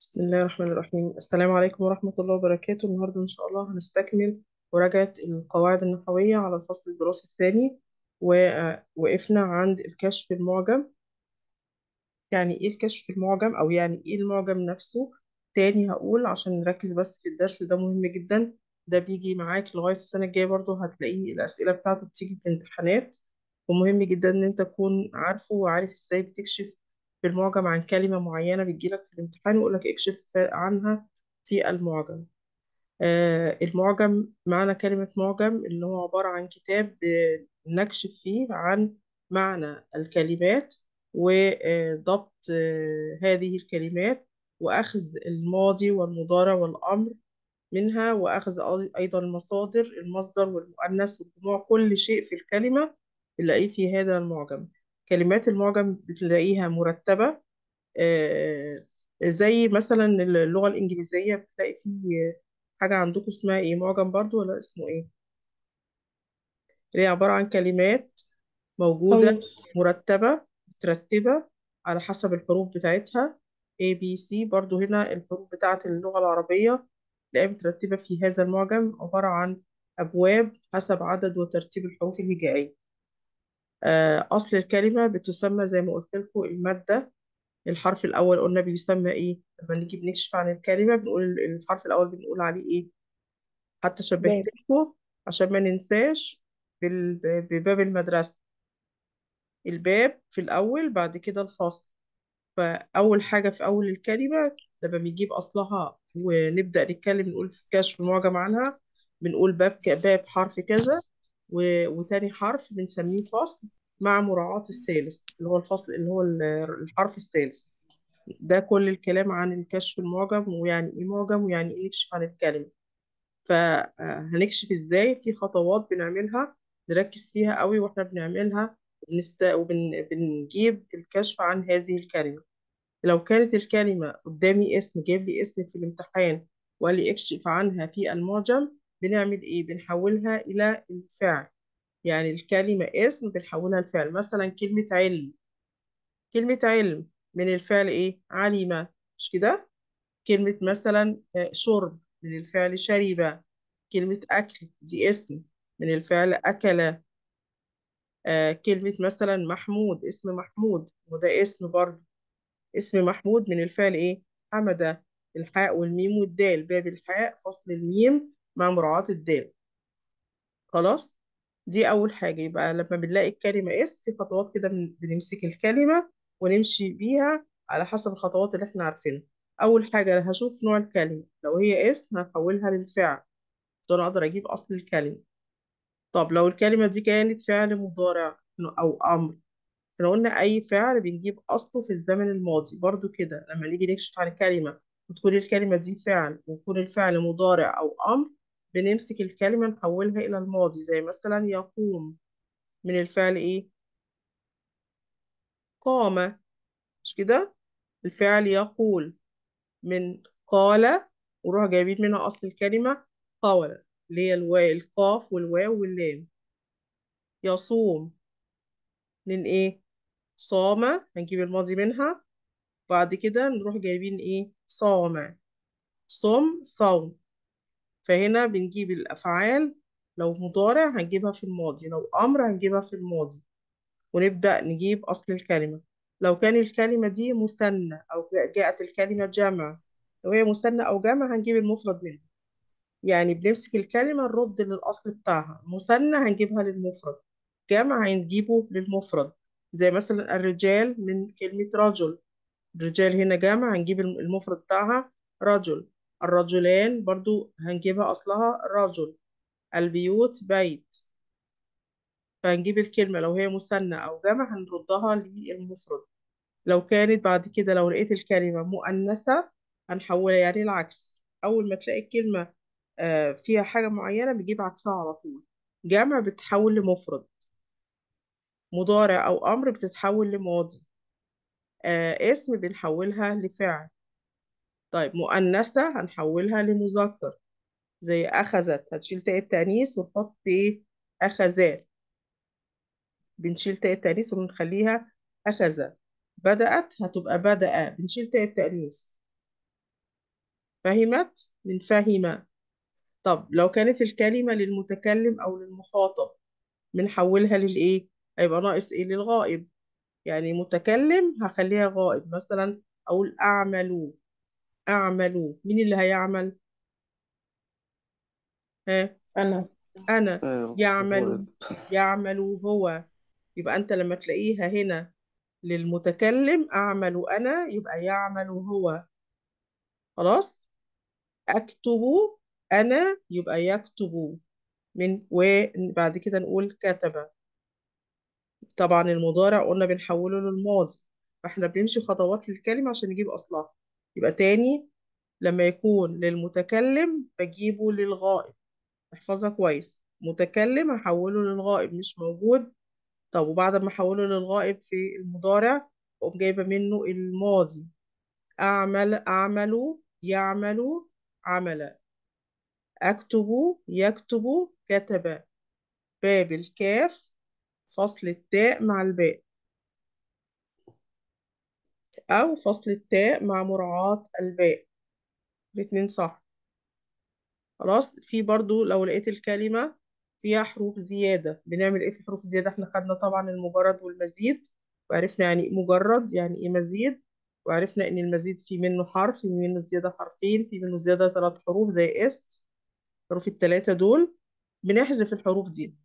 بسم الله الرحمن الرحيم السلام عليكم ورحمة الله وبركاته النهاردة إن شاء الله هنستكمل مراجعة القواعد النحوية على الفصل الدراسي الثاني ووقفنا عند الكشف المعجم يعني إيه الكشف المعجم أو يعني إيه المعجم نفسه تاني هقول عشان نركز بس في الدرس ده مهم جدا ده بيجي معاك لغاية السنة الجاية برضه هتلاقيه الأسئلة بتاعته بتيجي في الامتحانات ومهم جدا إن أنت تكون عارفه وعارف إزاي بتكشف بالمعجم عن كلمة معينة بتجيلك في الامتحان ويقول لك اكشف عنها في المعجم آه المعجم معنى كلمة معجم اللي هو عبارة عن كتاب نكشف فيه عن معنى الكلمات وضبط آه، آه، هذه الكلمات وأخذ الماضي والمضارع والأمر منها وأخذ أيضا المصادر المصدر والمؤنث والجموع كل شيء في الكلمة تلاقيه في هذا المعجم كلمات المعجم بتلاقيها مرتبة آه، آه، زي مثلا اللغة الإنجليزية بتلاقي فيه حاجة عندكم اسمها إيه معجم برضو ولا اسمه إيه؟ اللي هي عبارة عن كلمات موجودة طيب. مرتبة مترتبة على حسب الحروف بتاعتها A B C برضو هنا الحروف بتاعة اللغة العربية تلاقيها مترتبة في هذا المعجم عبارة عن أبواب حسب عدد وترتيب الحروف الهجائية آه، أصل الكلمة بتسمى زي ما قلت لكم المادة الحرف الأول قلنا بيسمى إيه لما نيجي بنكشف عن الكلمة بنقول الحرف الأول بنقول عليه إيه حتى شبهت لكم عشان ما ننساش بباب المدرسة الباب في الأول بعد كده الفصل فأول حاجة في أول الكلمة لما بنجيب أصلها ونبدأ نتكلم نقول في كشف معجم عنها بنقول باب باب حرف كذا وتاني حرف بنسميه فصل مع مراعاة الثالث اللي هو الفصل اللي هو الحرف الثالث ده كل الكلام عن الكشف المعجم ويعني ايه معجم ويعني ايه نكشف عن الكلمة فهنكشف آه، ازاي في خطوات بنعملها نركز فيها قوي واحنا بنعملها وبنست... وبنجيب الكشف عن هذه الكلمة لو كانت الكلمة قدامي اسم جاب لي اسم في الامتحان وقال لي اكشف عنها في المعجم بنعمل ايه بنحولها الى الفعل يعني الكلمة اسم بنحولها لفعل مثلا كلمة علم كلمة علم من الفعل ايه علمة مش كده كلمة مثلا آه، شرب من الفعل شرب كلمة أكل دي اسم من الفعل أكل آه كلمة مثلا محمود اسم محمود وده اسم برضه اسم محمود من الفعل ايه حمد الحاء والميم والدال باب الحاء فصل الميم مع مراعاة الدال خلاص دي أول حاجة يبقى لما بنلاقي الكلمة اس في خطوات كده بنمسك الكلمة ونمشي بيها على حسب الخطوات اللي احنا عارفينها أول حاجة هشوف نوع الكلمة لو هي اسم هحولها للفعل أنا أقدر أجيب أصل الكلمة طب لو الكلمة دي كانت فعل مضارع أو أمر احنا قلنا أي فعل بنجيب أصله في الزمن الماضي برضو كده لما نيجي نكشف عن كلمة وتكون الكلمة دي فعل ويكون الفعل مضارع أو أمر بنمسك الكلمة نحولها إلى الماضي زي مثلا يقوم من الفعل إيه؟ قام مش كده؟ الفعل يقول من قال وروح جايبين منها أصل الكلمة قول اللي هي الواو القاف والواو واللام يصوم من إيه؟ صام هنجيب الماضي منها بعد كده نروح جايبين إيه؟ صام صم صوم فهنا بنجيب الأفعال لو مضارع هنجيبها في الماضي لو أمر هنجيبها في الماضي ونبدأ نجيب أصل الكلمة لو كان الكلمة دي مثنى أو جاءت الكلمة جمع لو هي مثنى أو جمع هنجيب المفرد منها يعني بنمسك الكلمة نرد للأصل بتاعها مثنى هنجيبها للمفرد جمع هنجيبه للمفرد زي مثلا الرجال من كلمة رجل الرجال هنا جمع هنجيب المفرد بتاعها رجل الرجلان برضو هنجيبها أصلها رجل البيوت بيت فهنجيب الكلمة لو هي مثنى أو جمع هنردها للمفرد لو كانت بعد كده لو لقيت الكلمة مؤنثة هنحولها يعني العكس أول ما تلاقي الكلمة آه، فيها حاجة معينة بنجيب عكسها على طول جمع بتحول لمفرد مضارع أو أمر بتتحول لماضي آه، اسم بنحولها لفعل طيب مؤنثة هنحولها لمذكر زي أخذت هتشيل تاء التانيث وتحط إيه أخذات بنشيل تاء التانيث وبنخليها أخذ بدأت هتبقى بدأ بنشيل تاء التانيث فهمت من فهم طب لو كانت الكلمة للمتكلم أو للمخاطب بنحولها للإيه هيبقى ناقص إيه للغائب يعني متكلم هخليها غائب مثلا أقول أعملوا أعمل مين اللي هيعمل؟ ها أنا أنا آه، يعمل يعمل هو يبقى أنت لما تلاقيها هنا للمتكلم أعمل أنا يبقى يعمل هو خلاص أكتب أنا يبقى يكتب من وبعد كده نقول كتب طبعا المضارع قلنا بنحوله للماضي فاحنا بنمشي خطوات للكلمة عشان نجيب أصلها يبقى تاني لما يكون للمتكلم بجيبه للغائب احفظها كويس متكلم هحوله للغائب مش موجود طب وبعد ما احوله للغائب في المضارع اقوم جايبه منه الماضي اعمل اعمل يعمل عمل اكتب يكتب كتب باب الكاف فصل التاء مع الباء أو فصل التاء مع مراعاة الباء الاتنين صح خلاص في برضو لو لقيت الكلمة فيها حروف زيادة بنعمل ايه في حروف زيادة احنا خدنا طبعا المجرد والمزيد وعرفنا يعني ايه مجرد يعني ايه مزيد وعرفنا ان المزيد في منه حرف في منه زيادة حرفين في منه زيادة ثلاث حروف زي است الحروف التلاتة دول بنحذف الحروف دي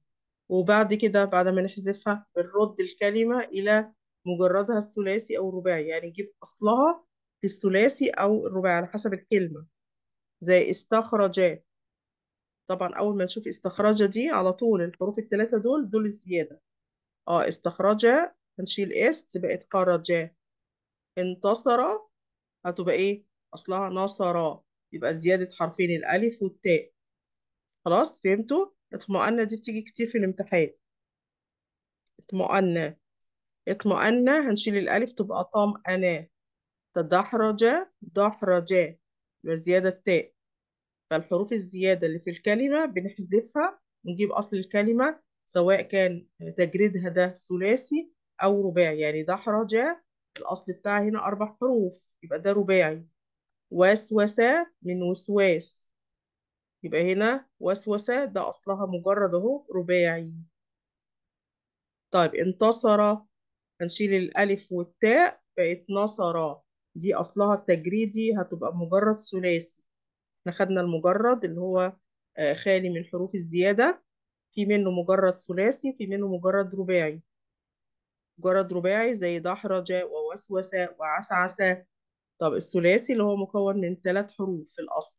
وبعد كده بعد ما نحذفها بنرد الكلمة إلى مجردها الثلاثي أو الرباعي يعني يجيب أصلها في الثلاثي أو الرباعي على حسب الكلمة زي استخرج طبعا أول ما نشوف استخرج دي على طول الحروف الثلاثة دول دول الزيادة اه استخرج هنشيل است بقت خرج انتصر هتبقى ايه أصلها نصر يبقى زيادة حرفين الألف والتاء خلاص فهمتوا؟ اطمأن دي بتيجي كتير في الامتحان اطمأن اطمأن هنشيل الألف تبقى طمأنة تدحرج دحرج وزيادة التاء فالحروف الزيادة اللي في الكلمة بنحذفها ونجيب أصل الكلمة سواء كان تجريدها ده ثلاثي أو رباعي يعني دحرج الأصل بتاعها هنا أربع حروف يبقى ده رباعي وسوسة من وسواس يبقى هنا وسوسة ده أصلها مجرد أهو رباعي طيب انتصر هنشيل الألف والتاء بقت نصرة دي أصلها التجريدي هتبقى مجرد ثلاثي احنا خدنا المجرد اللي هو آه، خالي من حروف الزيادة في منه مجرد ثلاثي في منه مجرد رباعي مجرد رباعي زي دحرج ووسوس وعسعس طب الثلاثي اللي هو مكون من ثلاث حروف في الأصل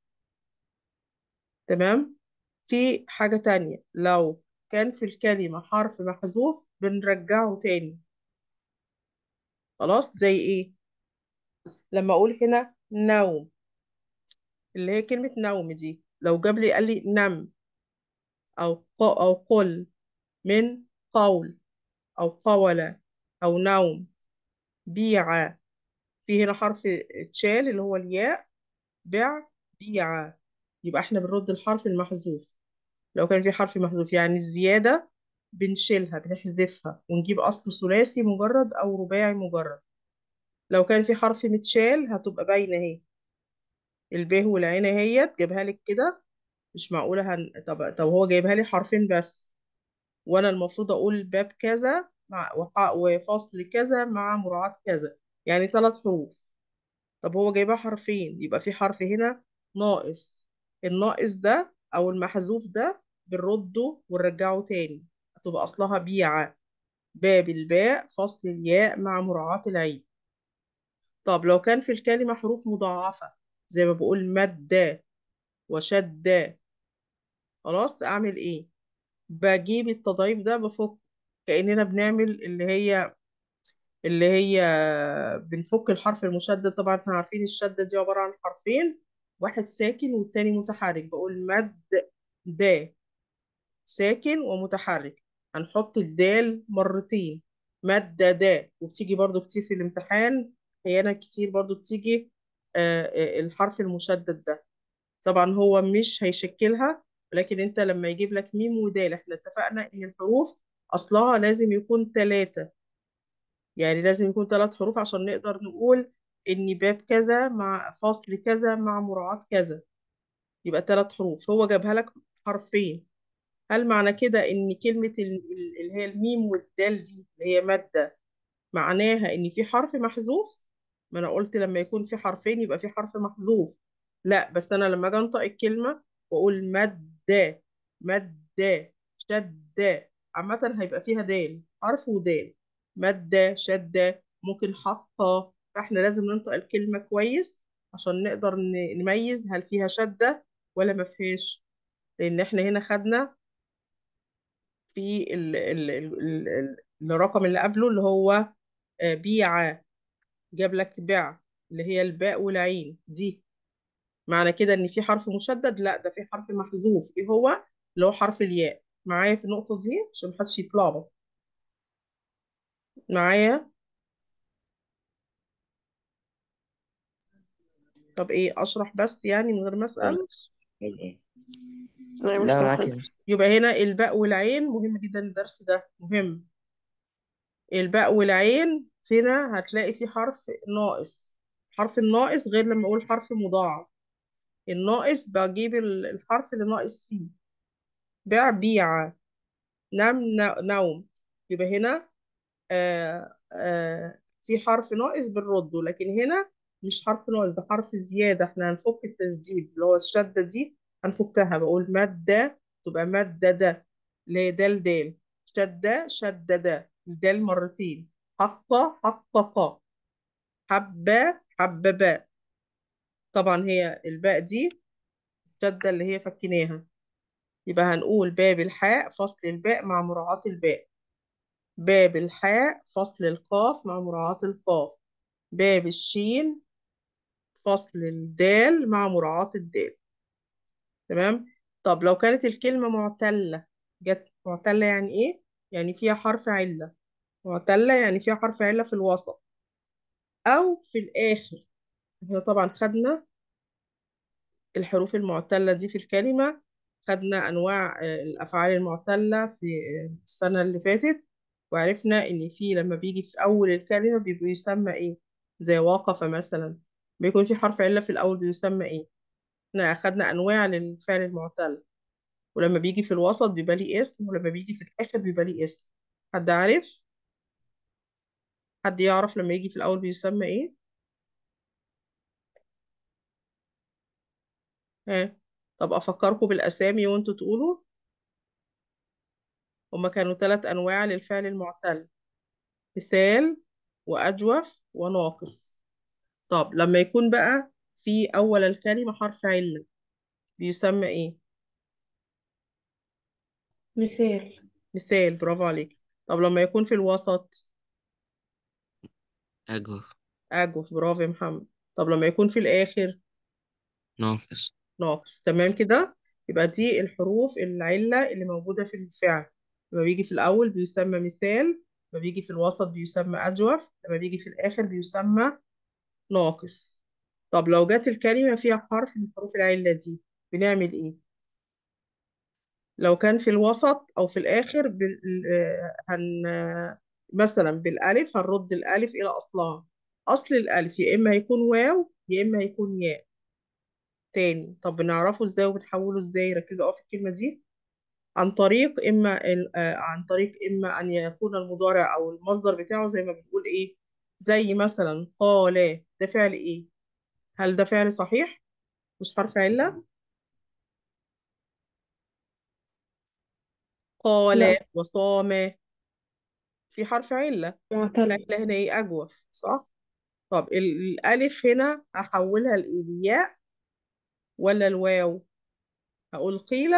تمام في حاجة تانية لو كان في الكلمة حرف محذوف بنرجعه تاني خلاص زي ايه لما اقول هنا نوم اللي هي كلمة نوم دي لو جاب لي قال لي نم أو أو قل من قول أو قولة أو نوم بيع في هنا حرف تشال اللي هو الياء بع بيع يبقى احنا بنرد الحرف المحذوف لو كان في حرف محذوف يعني الزيادة بنشيلها بنحذفها ونجيب أصل ثلاثي مجرد أو رباعي مجرد لو كان في حرف متشال هتبقى باينة اهي الب والعين اهي جايبها لك كده مش معقولة هن... طب... طب هو جايبها لي حرفين بس وأنا المفروض أقول باب كذا مع وفصل كذا مع مراعاة كذا يعني ثلاث حروف طب هو جايبها حرفين يبقى في حرف هنا ناقص الناقص ده أو المحذوف ده بنرده ونرجعه تاني تبقى أصلها بيع باب الباء فصل الياء مع مراعاة العين طب لو كان في الكلمة حروف مضاعفة زي ما بقول مد وشد خلاص أعمل إيه؟ بجيب التضعيف ده بفك كأننا بنعمل اللي هي اللي هي بنفك الحرف المشدد طبعا احنا عارفين الشدة دي عبارة عن حرفين واحد ساكن والتاني متحرك بقول مد ده ساكن ومتحرك هنحط الدال مرتين مادة دا وبتيجي برضو كتير في الامتحان أحيانا كتير برضو بتيجي آه، آه، الحرف المشدد ده طبعا هو مش هيشكلها ولكن انت لما يجيب لك ميم ودال احنا اتفقنا ان الحروف اصلها لازم يكون ثلاثة يعني لازم يكون ثلاث حروف عشان نقدر نقول ان باب كذا مع فصل كذا مع مراعاة كذا يبقى ثلاث حروف هو جابها لك حرفين هل معنى كده إن كلمة اللي هي الميم والدال دي اللي هي مادة معناها إن في حرف محذوف؟ ما أنا قلت لما يكون في حرفين يبقى في حرف محذوف لا بس أنا لما أجي أنطق الكلمة وأقول مادة مادة شدة عامة هيبقى فيها دال حرف ودال مادة شدة ممكن حقة فاحنا لازم ننطق الكلمة كويس عشان نقدر نميز هل فيها شدة ولا ما فيهاش لأن احنا هنا خدنا في الـ الـ الـ الرقم اللي قبله اللي هو آه، بيع جاب لك بع اللي هي الباء والعين دي معنى كده ان في حرف مشدد لا ده في حرف محذوف ايه هو اللي هو حرف الياء معايا في النقطة دي عشان محدش يتلخبط معايا طب ايه اشرح بس يعني من غير ما اسال طيب. لا معاكي يبقى هنا الباء والعين مهم جدا الدرس ده مهم الباء والعين هنا هتلاقي في حرف ناقص حرف الناقص غير لما اقول حرف مضاعف الناقص بجيب الحرف اللي ناقص فيه باع بيع نام نوم يبقى هنا آآ آه، آآ آه، في حرف ناقص بنرده لكن هنا مش حرف ناقص ده حرف زيادة احنا هنفك التشديد اللي هو الشدة دي هنفكها بقول مادة تبقى مددة اللي هي دال دال شدة شددة الدال مرتين حقة حقق حبة حببة طبعا هي الباء دي الشدة اللي هي فكيناها يبقى هنقول باب الحاء فصل الباء مع مراعاة الباء باب الحاء فصل القاف مع مراعاة القاف باب الشين فصل الدال مع مراعاة الدال تمام طب لو كانت الكلمة معتلة جت معتلة يعني إيه؟ يعني فيها حرف علة معتلة يعني فيها حرف علة في الوسط أو في الآخر احنا طبعا خدنا الحروف المعتلة دي في الكلمة خدنا أنواع آه، الأفعال المعتلة في آه، السنة اللي فاتت وعرفنا إن في لما بيجي في أول الكلمة بيبقى يسمى إيه زي وقف مثلا بيكون في حرف علة في الأول بيسمى إيه احنا أخدنا أنواع للفعل المعتل ولما بيجي في الوسط بيبقى ليه اسم ولما بيجي في الآخر بيبقى ليه اسم حد عارف؟ حد يعرف لما يجي في الأول بيسمى إيه؟ ها طب أفكركم بالأسامي وأنتوا تقولوا هما كانوا ثلاث أنواع للفعل المعتل مثال وأجوف وناقص طب لما يكون بقى في أول الكلمة حرف علة بيسمى إيه؟ مثال مثال برافو عليك طب لما يكون في الوسط أجوف أجوف برافو يا محمد طب لما يكون في الآخر ناقص ناقص تمام كده يبقى دي الحروف العلة اللي موجودة في الفعل لما بيجي في الأول بيسمى مثال لما بيجي في الوسط بيسمى أجوف لما بيجي في الآخر بيسمى ناقص طب لو جت الكلمة فيها حرف من حروف العلة دي بنعمل إيه؟ لو كان في الوسط أو في الآخر بن... آه، هن... مثلا بالألف هنرد الألف إلى أصلها أصل الألف يا إما هيكون واو يا إما هيكون ياء تاني طب بنعرفه إزاي وبنحوله إزاي ركزوا أقف في الكلمة دي عن طريق إما آه، عن طريق إما أن يكون المضارع أو المصدر بتاعه زي ما بنقول إيه زي مثلا قال ده فعل إيه هل ده فعل صحيح؟ مش حرف علة؟ قال وصام في حرف علة معترض العلة هنا ايه أجوف صح؟ طب الألف هنا هحولها لإيدياء ولا الواو؟ هقول قيل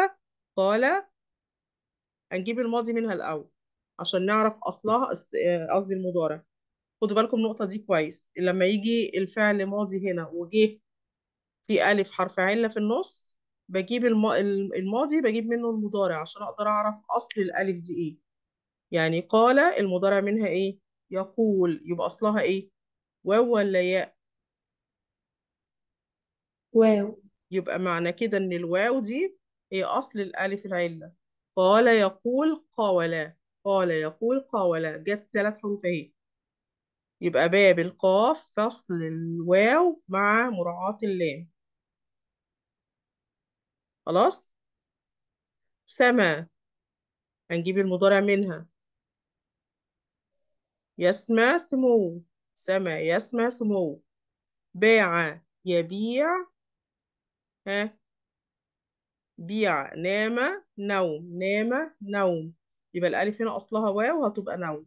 قال هنجيب الماضي منها الأول عشان نعرف أصلها قصدي المضارع خدوا بالكم النقطة دي كويس لما يجي الفعل ماضي هنا وجه في ألف حرف علة في النص بجيب الماضي بجيب منه المضارع عشان أقدر أعرف أصل الألف دي إيه يعني قال المضارع منها إيه يقول يبقى أصلها إيه واو ولا ياء واو يبقى معنى كده إن الواو دي هي أصل الألف العلة قال يقول قاولا قال يقول قاولا جت ثلاث حروف أهي يبقى باب القاف فصل الواو مع مراعاة اللام خلاص سما هنجيب المضارع منها يسمى سمو سما يسمى سمو باع يبيع ها بيع نام نوم نام نوم يبقى الألف هنا أصلها واو هتبقى نوم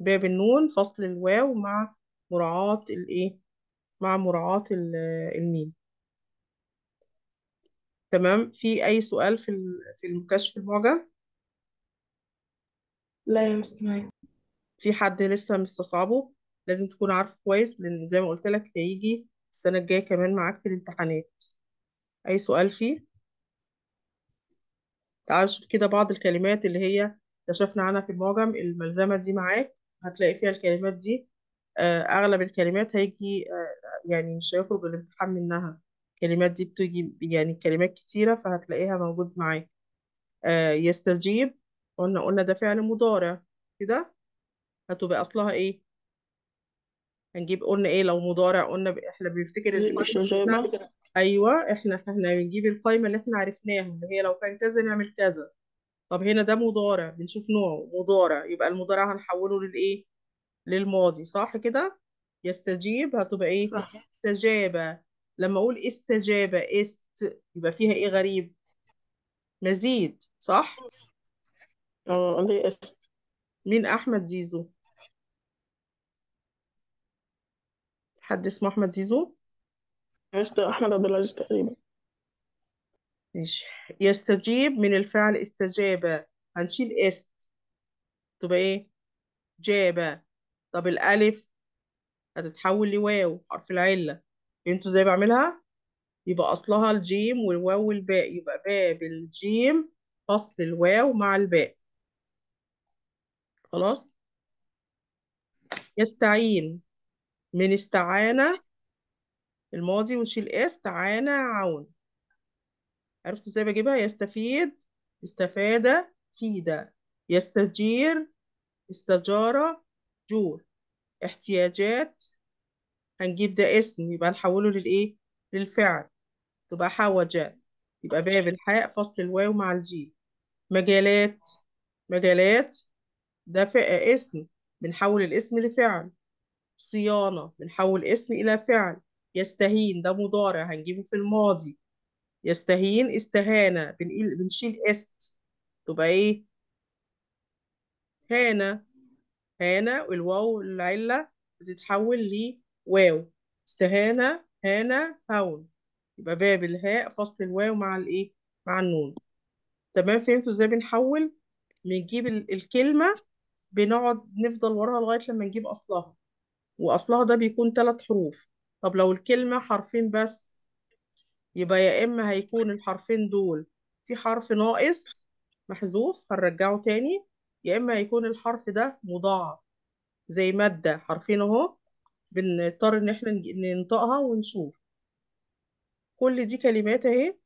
باب النون فصل الواو مع مراعاة الايه مع مراعاة الميم تمام في أي سؤال في في المكشف المعجم لا يا مستمعي في حد لسه مستصعبه لازم تكون عارفه كويس لأن زي ما قلت لك هيجي السنة الجاية كمان معاك في الامتحانات أي سؤال فيه تعال شوف كده بعض الكلمات اللي هي كشفنا عنها في المعجم الملزمة دي معاك هتلاقي فيها الكلمات دي آه، أغلب الكلمات هيجي آه، يعني مش هيخرج الامتحان منها الكلمات دي بتجي يعني كلمات كتيرة فهتلاقيها موجود معاك آه، يستجيب قلنا قلنا ده فعل مضارع كده هتبقى أصلها إيه؟ هنجيب قلنا إيه لو مضارع قلنا ب... إحنا بنفتكر القايمة اللي إحنا- ايوه احنا احنا بنجيب القايمه اللي احنا عرفناها اللي هي لو كان كذا نعمل كذا طب هنا ده مضارع بنشوف نوعه مضارع يبقى المضارع هنحوله للايه للماضي صح كده يستجيب هتبقى ايه صح استجاب لما اقول استجاب است يبقى فيها ايه غريب مزيد صح اه ليه مين احمد زيزو حد اسمه احمد زيزو اسمه احمد عبد العزيز تقريبا ماشي يستجيب من الفعل استجاب هنشيل است تبقى ايه جاب طب الالف هتتحول لواو حرف العله انتوا ازاي بعملها يبقى اصلها الجيم والواو والباء يبقى باب الجيم فصل الواو مع الباء خلاص يستعين من استعانة الماضي ونشيل استعانة عون عرفتوا ازاي بجيبها يستفيد استفاد فيدا يستجير استجارة جور احتياجات هنجيب ده اسم يبقى نحوله للايه للفعل تبقى حوج يبقى باب الحاء فصل الواو مع الجيم مجالات مجالات ده فئة اسم بنحول الاسم لفعل صيانة بنحول اسم إلى فعل يستهين ده مضارع هنجيبه في الماضي يستهين استهانة بنشيل است تبقى ايه هانة هانة والواو العلة بتتحول لواو استهانة هانة هون يبقى باب الهاء فصل الواو مع الايه مع النون تمام فهمتوا ازاي بنحول بنجيب الكلمة بنقعد نفضل وراها لغاية لما نجيب أصلها وأصلها ده بيكون ثلاث حروف طب لو الكلمة حرفين بس يبقى يا إما هيكون الحرفين دول في حرف ناقص محذوف هنرجعه تاني يا إما هيكون الحرف ده مضاعف زي مادة حرفين أهو بنضطر إن إحنا ننطقها ونشوف كل دي كلمات أهي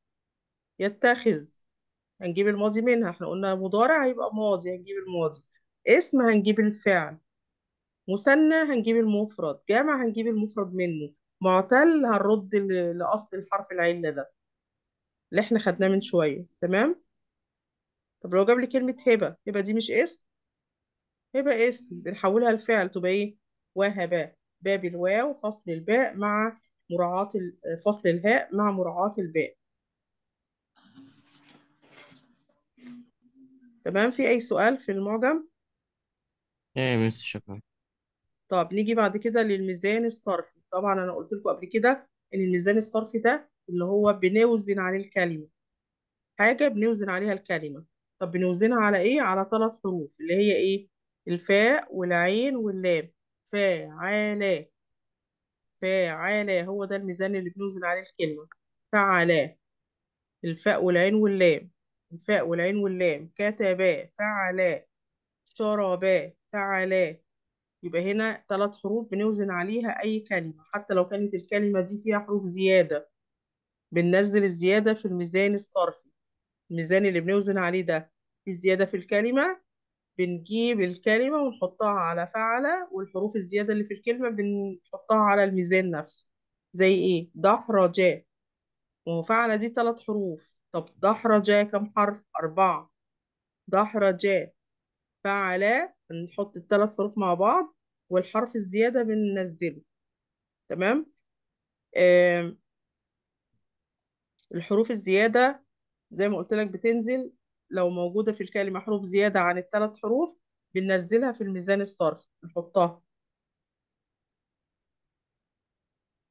يتخذ هنجيب الماضي منها إحنا قلنا مضارع هيبقى ماضي هنجيب الماضي اسم هنجيب الفعل مثنى هنجيب المفرد جمع هنجيب المفرد منه معتل هنرد لأصل الحرف العلة ده اللي احنا خدناه من شوية تمام طب لو جاب لي كلمة هبة هبة دي مش اسم هبة اسم بنحولها لفعل تبقى ايه وهبة باب الواو فصل الباء مع مراعاة فصل الهاء مع مراعاة الباء تمام في أي سؤال في المعجم؟ ايه ميس شكرا طب نيجي بعد كده للميزان الصرفي طبعا انا قلت لكم قبل كده ان الميزان الصرفي ده اللي هو بنوزن عليه الكلمه حاجه بنوزن عليها الكلمه طب بنوزنها على ايه على ثلاث حروف اللي هي ايه الفاء والعين واللام فاعلا فاعلا هو ده الميزان اللي بنوزن عليه الكلمه فعلا الفاء والعين واللام الفاء والعين واللام كتبا فعلا شربا فعلا يبقى هنا ثلاث حروف بنوزن عليها أي كلمة حتى لو كانت الكلمة دي فيها حروف زيادة بننزل الزيادة في الميزان الصرفي الميزان اللي بنوزن عليه ده في زيادة في الكلمة بنجيب الكلمة ونحطها على فعلة والحروف الزيادة اللي في الكلمة بنحطها على الميزان نفسه زي ايه دحرجة وفعلة دي ثلاث حروف طب دحرجة كم حرف أربعة دحرجة فعلى نحط الثلاث حروف مع بعض والحرف الزيادة بننزله تمام آه الحروف الزيادة زي ما قلت لك بتنزل لو موجودة في الكلمة حروف زيادة عن الثلاث حروف بننزلها في الميزان الصرف نحطها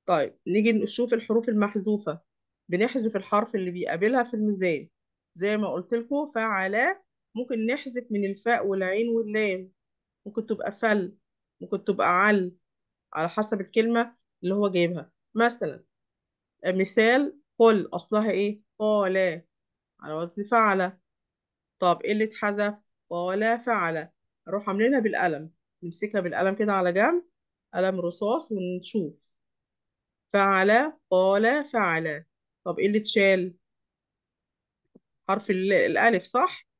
طيب نيجي نشوف الحروف المحذوفة بنحذف الحرف اللي بيقابلها في الميزان زي ما قلت لكم فعلى ممكن نحذف من الفاء والعين واللام ممكن تبقى فل ممكن تبقى عل على حسب الكلمة اللي هو جايبها مثلا مثال قل أصلها إيه؟ قال على وزن فعل طب إيه اللي اتحذف؟ قال فعل أروح عاملينها بالقلم نمسكها بالقلم كده على جنب قلم رصاص ونشوف فعل قال فعل طب إيه اللي اتشال؟ حرف الألف صح؟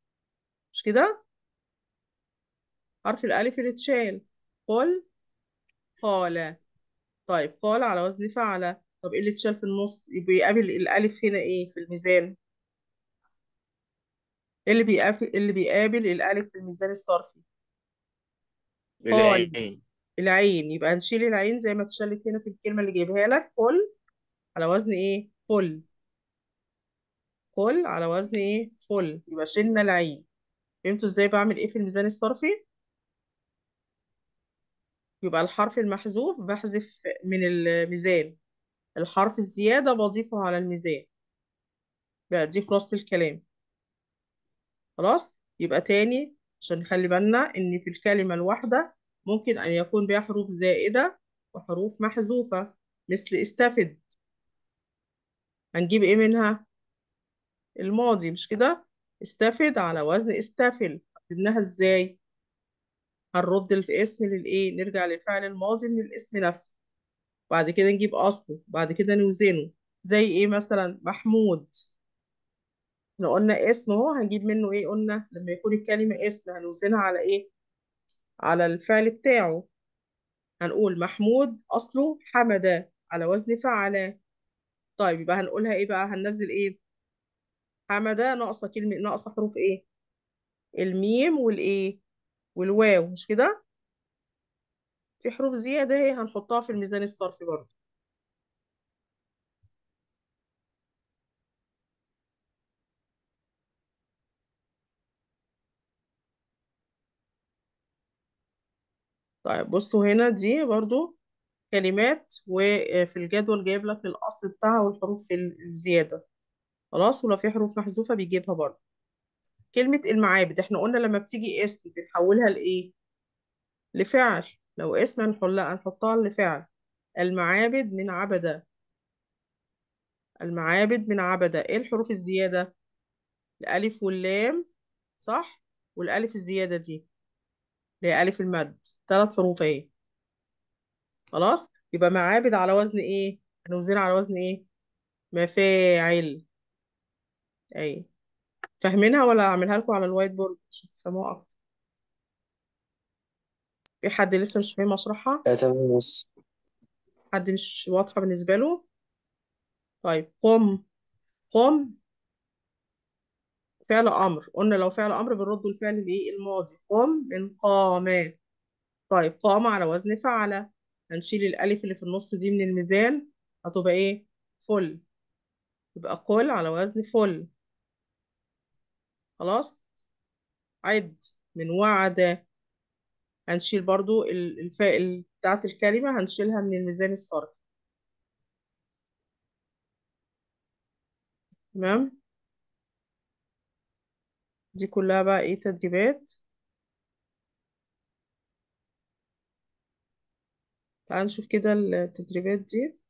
مش كده حرف الألف اللي اتشال قل قال طيب قال على وزن فعل طب ايه اللي اتشال في النص بيقابل الألف هنا ايه في الميزان ايه اللي بيقابل إيه اللي بيقابل الألف في الميزان الصرفي قال العين العين يبقى نشيل العين زي ما اتشالت هنا في الكلمة اللي جايبها لك قل على وزن ايه قل قل على وزن ايه فل يبقى شلنا العين فهمتوا ازاي بعمل ايه في الميزان الصرفي يبقى الحرف المحذوف بحذف من الميزان الحرف الزيادة بضيفه على الميزان بقى دي خلاصة الكلام خلاص يبقى تاني عشان نخلي بالنا ان في الكلمة الواحدة ممكن ان يكون بها حروف زائدة وحروف محذوفة مثل استفد هنجيب ايه منها الماضي مش كده استفد على وزن استفل قدمناها ازاي هنرد الاسم للايه نرجع للفعل الماضي من الاسم نفسه بعد كده نجيب اصله بعد كده نوزنه زي ايه مثلا محمود احنا قلنا اسم اهو هنجيب منه ايه قلنا لما يكون الكلمه اسم هنوزنها على ايه على الفعل بتاعه هنقول محمود اصله حمدة على وزن فعل طيب يبقى هنقولها ايه بقى هننزل ايه حمدة ناقصة كلمة ناقصة حروف ايه الميم والايه والواو مش كده في حروف زيادة اهي هنحطها في الميزان الصرفي برضه طيب بصوا هنا دي برضو كلمات وفي الجدول جايب لك الأصل بتاعها والحروف الزيادة خلاص ولو في حروف محذوفة بيجيبها برضه كلمة المعابد احنا قلنا لما بتيجي اسم بنحولها لإيه؟ لفعل لو اسم هنحلها هنحطها لفعل المعابد من عبدة المعابد من عبدة ايه الحروف الزيادة؟ الألف واللام صح؟ والألف الزيادة دي اللي هي ألف المد ثلاث حروف اهي خلاص؟ يبقى معابد على وزن ايه؟ هنوزنها على وزن ايه؟ مفاعل اي فاهمينها ولا اعملها لكم على الوايت بورد عشان تفهموها اكتر في حد لسه مش فاهم اشرحها لا آه، تمام بس حد مش واضحة بالنسبة له طيب قم قم فعل امر قلنا لو فعل امر بنرد الفعل الايه الماضي قم من قام طيب قام على وزن فعل هنشيل الالف اللي في النص دي من الميزان هتبقى ايه فل يبقى قل على وزن فل خلاص عد من وعد هنشيل برضو الفاء بتاعت الكلمة هنشيلها من الميزان الصرف تمام دي كلها بقى ايه تدريبات تعال نشوف كده التدريبات دي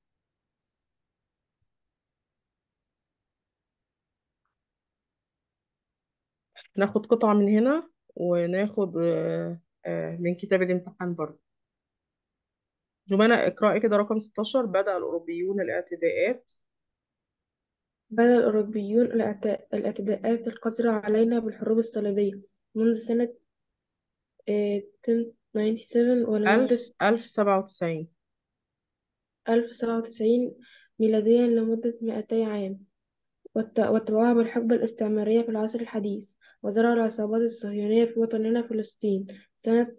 ناخد قطعة من هنا وناخد آه، آه، من كتاب الامتحان برضه جمانة اقرأي إيه كده رقم 16 بدأ الأوروبيون الاعتداءات بدأ الأوروبيون الاعتداءات القذرة علينا بالحروب الصليبية منذ سنة 1097 آه، ولمدة ألف ألف سبعة وتسعين 1097 ميلاديا لمدة 200 عام وت- واتبعوها بالحقبة الاستعمارية في العصر الحديث وزرع العصابات الصهيونية في وطننا فلسطين سنة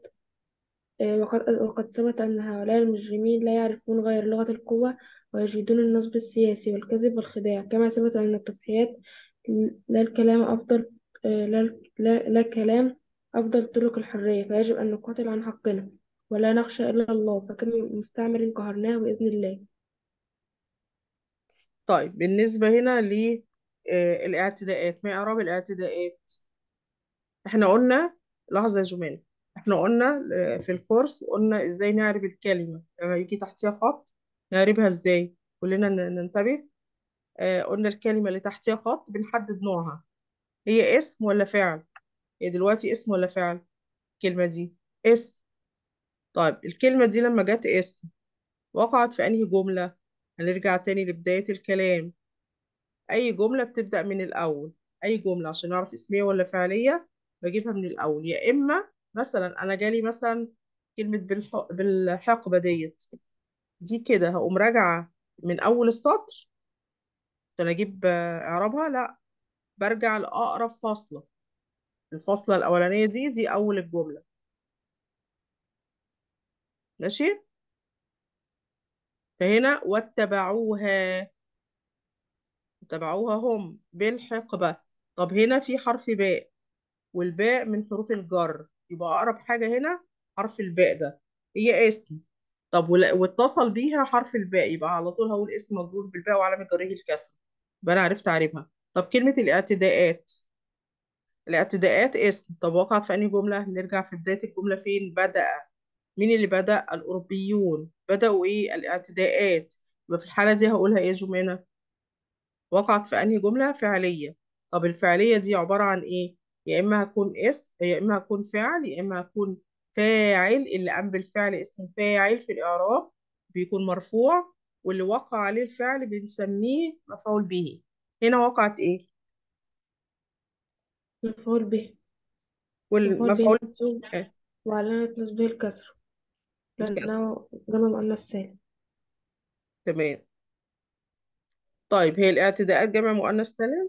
آه، وقد, وقد ثبت أن هؤلاء المجرمين لا يعرفون غير لغة القوة ويجيدون النصب السياسي والكذب والخداع كما ثبت أن التضحيات لا الكلام أفضل آه، لا, لا, لا كلام أفضل طرق الحرية فيجب أن نقاتل عن حقنا ولا نخشى إلا الله فكم مستعمر قهرناه بإذن الله طيب بالنسبة هنا للاعتداءات آه، ما إعراب الاعتداءات احنا قلنا لحظة يا جمال احنا قلنا آه، في الكورس قلنا ازاي نعرب الكلمة لما يجي تحتيها خط نعربها ازاي كلنا ننتبه آه، قلنا الكلمة اللي تحتيها خط بنحدد نوعها هي اسم ولا فعل هي دلوقتي اسم ولا فعل الكلمة دي اسم طيب الكلمة دي لما جت اسم وقعت في أنهي جملة هنرجع تاني لبداية الكلام أي جملة بتبدأ من الأول أي جملة عشان نعرف اسمية ولا فعلية بجيبها من الأول يا إما مثلا أنا جالي مثلا كلمة بالحق بالحقبة ديت دي كده هقوم راجعة من أول السطر عشان أجيب إعرابها لأ برجع لأقرب فاصلة الفاصلة الأولانية دي دي أول الجملة ماشي فهنا واتبعوها اتبعوها هم بالحقبة طب هنا في حرف باء والباء من حروف الجر يبقى أقرب حاجة هنا حرف الباء ده هي اسم طب واتصل بيها حرف الباء يبقى على طول هقول اسم مجرور بالباء وعلامة جره الكسر يبقى أنا عرفت أعربها طب كلمة الاعتداءات الاعتداءات اسم طب وقعت في أنهي جملة؟ نرجع في بداية الجملة فين؟ بدأ مين اللي بدأ؟ الأوروبيون بدأوا إيه؟ الاعتداءات يبقى في الحالة دي هقولها إيه يا جمانة؟ وقعت في أنهي جملة؟ فعلية طب الفعلية دي عبارة عن إيه؟ يا إما هكون اسم يا إما هكون فعل يا إما هكون فاعل اللي قام بالفعل اسم فاعل في الإعراب بيكون مرفوع واللي وقع عليه الفعل بنسميه مفعول به هنا وقعت إيه؟ مفعول به والمفعول إيه؟ وعلامة نصبه الكسر لأنه جمع مؤنث سالم تمام طيب هي الاعتداءات جمع مؤنث سالم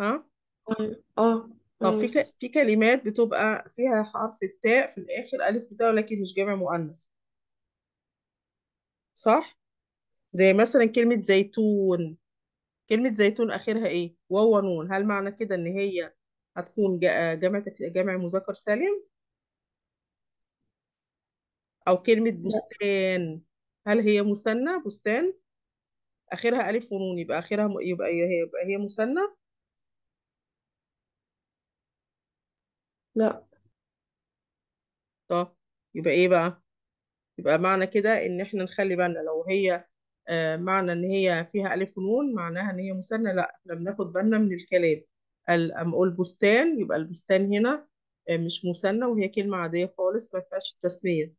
ها اه؟, آه،, اه طب في ك... في كلمات بتبقى فيها حرف التاء في الآخر ألف بتاء ولكن مش جمع مؤنث صح زي مثلا كلمة زيتون كلمة زيتون آخرها إيه واو ونون هل معنى كده إن هي هتكون جمع جمع مذكر سالم أو كلمة بستان هل هي مثنى بستان آخرها ألف ونون يبقى آخرها يبقى يبقى هي مثنى لا طب يبقى ايه بقى يبقى معنى كده ان احنا نخلي بالنا لو هي آه، معنى ان هي فيها الف ونون معناها ان هي مثنى لا احنا بناخد بالنا من الكلام أم أقول بستان يبقى البستان هنا آه، مش مثنى وهي كلمة عادية خالص ما فيهاش تثنية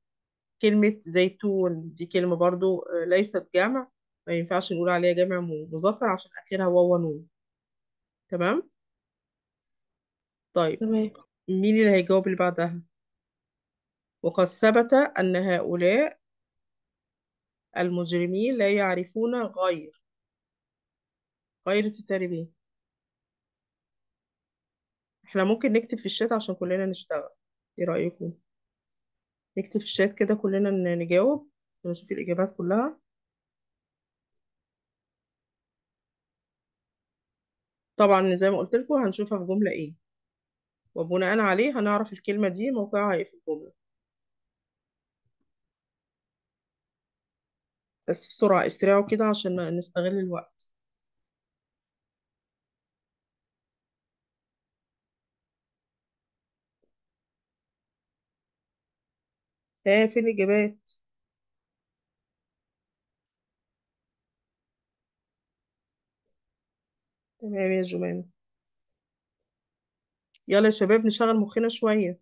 كلمة زيتون دي كلمة برضو آه، ليست جمع ما ينفعش نقول عليها جمع مذكر عشان آخرها واو ونون تمام طيب تمام مين اللي هيجاوب اللي بعدها وقد ثبت أن هؤلاء المجرمين لا يعرفون غير غير التربية بيه احنا ممكن نكتب في الشات عشان كلنا نشتغل ايه رأيكم نكتب في الشات كده كلنا نجاوب نشوف الإجابات كلها طبعا زي ما قلت لكم هنشوفها في جملة ايه وبناء عليه هنعرف الكلمة دي موقعها ايه في الجملة بس بسرعة اسرعوا كده عشان نستغل الوقت ها فين الإجابات؟ تمام يا جمان يلا يا شباب نشغل مخنا شوية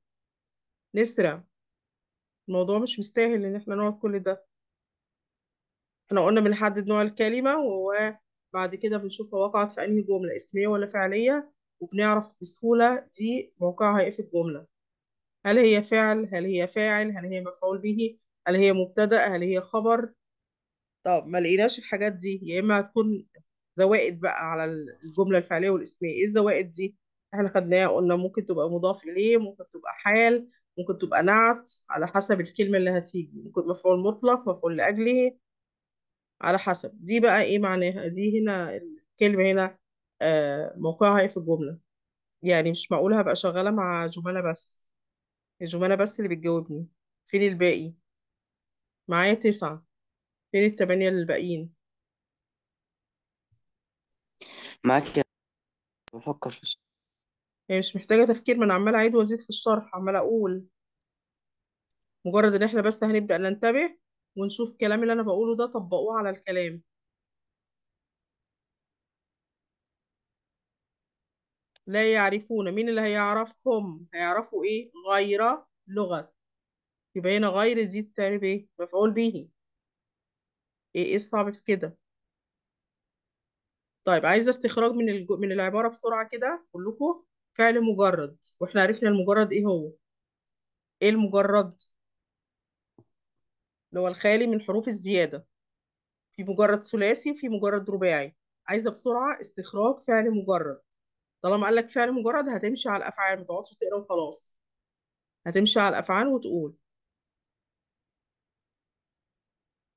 نسرع الموضوع مش مستاهل ان احنا نقعد كل ده احنا قلنا بنحدد نوع الكلمة وبعد كده بنشوفها وقعت في انهي جملة اسمية ولا فعلية وبنعرف بسهولة دي موقعها ايه في الجملة هل هي فعل هل هي فاعل هل هي مفعول به هل هي مبتدأ هل هي خبر طب ما لقيناش الحاجات دي يا اما هتكون زوائد بقى على الجملة الفعلية والاسمية ايه الزوائد دي احنا خدناه قلنا ممكن تبقى مضاف إليه ممكن تبقى حال ممكن تبقى نعت على حسب الكلمة اللي هتيجي ممكن مفعول مطلق مفعول لأجله على حسب دي بقى إيه معناها دي هنا الكلمة هنا آه، موقعها إيه في الجملة يعني مش معقول هبقى شغالة مع جملة بس الجملة بس اللي بتجاوبني فين الباقي معايا تسعة فين التمانية اللي الباقيين معاك يا- بفكر في السؤال هي يعني مش محتاجة تفكير ما أنا عمالة أعيد وأزيد في الشرح عمالة أقول مجرد إن إحنا بس هنبدأ ننتبه ونشوف الكلام اللي أنا بقوله ده طبقوه على الكلام لا يعرفون مين اللي هيعرفهم هيعرفوا إيه غير لغة يبقى هنا غير دي التاني بإيه مفعول به إيه إيه الصعب في كده طيب عايزة استخراج من الج... من العبارة بسرعة كده كلكم فعل مجرد واحنا عرفنا المجرد ايه هو ايه المجرد اللي هو الخالي من حروف الزيادة في مجرد ثلاثي وفي مجرد رباعي عايزة بسرعة استخراج فعل مجرد طالما قال لك فعل مجرد هتمشي على الأفعال ما تقعدش تقرا وخلاص هتمشي على الأفعال وتقول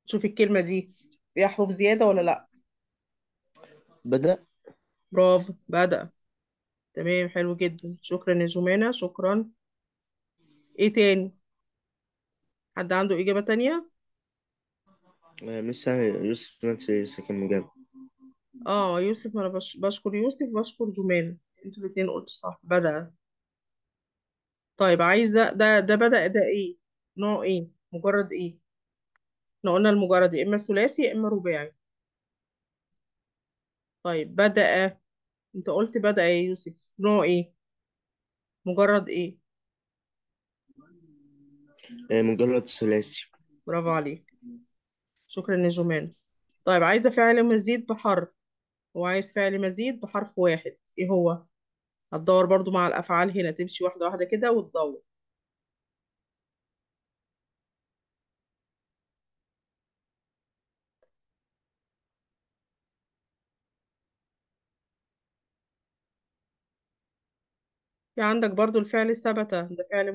شوف الكلمة دي فيها حروف زيادة ولا لأ بدأ برافو بدأ تمام حلو جدا شكرا يا جمانة شكرا ايه تاني حد عنده إجابة تانية آه، مش سهل يوسف نفسه يسكن مجاب اه يوسف انا بشكر يوسف بشكر جمانة انتوا الاتنين قلتوا صح بدأ طيب عايزة ده ده, ده بدأ ده ايه نوع ايه مجرد ايه احنا قلنا المجرد يا اما ثلاثي يا اما رباعي طيب بدأ انت قلت بدأ يا إيه يوسف نوع ايه مجرد ايه آه، مجرد ثلاثي برافو عليك شكرا يا جمان طيب عايزة فعل مزيد بحرف وعايز فعل مزيد بحرف واحد ايه هو هتدور برضو مع الأفعال هنا تمشي واحدة واحدة كده وتدور في عندك برضو الفعل الثابتة ده فعل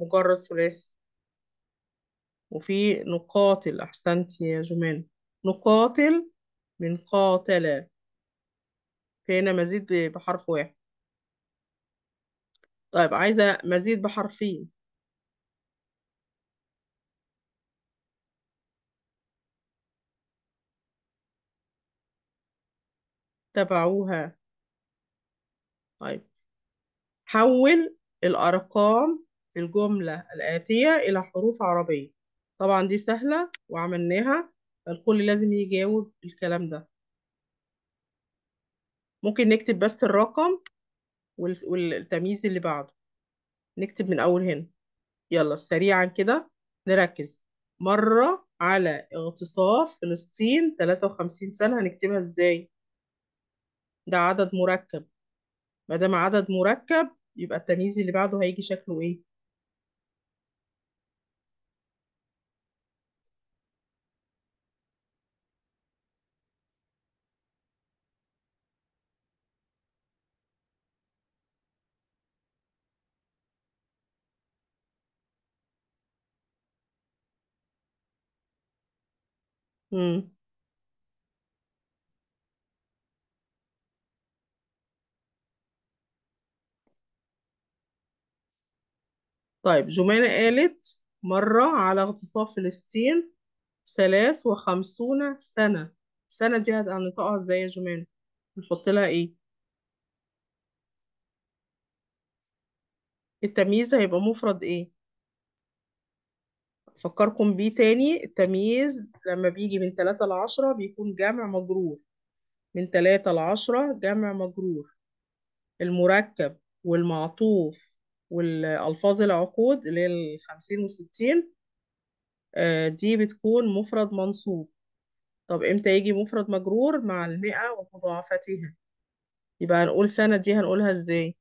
مجرد ثلاثي وفي نقاتل أحسنت يا جمان نقاتل من قاتل هنا مزيد بحرف واحد طيب عايزة مزيد بحرفين تبعوها طيب حول الأرقام الجملة الآتية إلى حروف عربية طبعا دي سهلة وعملناها فالكل لازم يجاوب الكلام ده ممكن نكتب بس الرقم والتمييز اللي بعده نكتب من أول هنا يلا سريعا كده نركز مرة على اغتصاب فلسطين 53 سنة هنكتبها ازاي ده عدد مركب ما دام عدد مركب يبقى التمييز اللي بعده هيجي شكله ايه امم طيب جمانة قالت مرة على اغتصاب فلسطين ثلاث وخمسون سنة السنة دي هنطقها ازاي يا جمانة نحط لها ايه التمييز هيبقى مفرد ايه افكركم بيه تاني التمييز لما بيجي من 3 ل 10 بيكون جمع مجرور من 3 ل 10 جمع مجرور المركب والمعطوف والألفاظ العقود اللي هي الخمسين وستين آه، دي بتكون مفرد منصوب طب امتى يجي مفرد مجرور مع المئة ومضاعفتها يبقى هنقول سنة دي هنقولها ازاي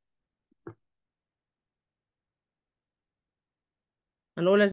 هنقولها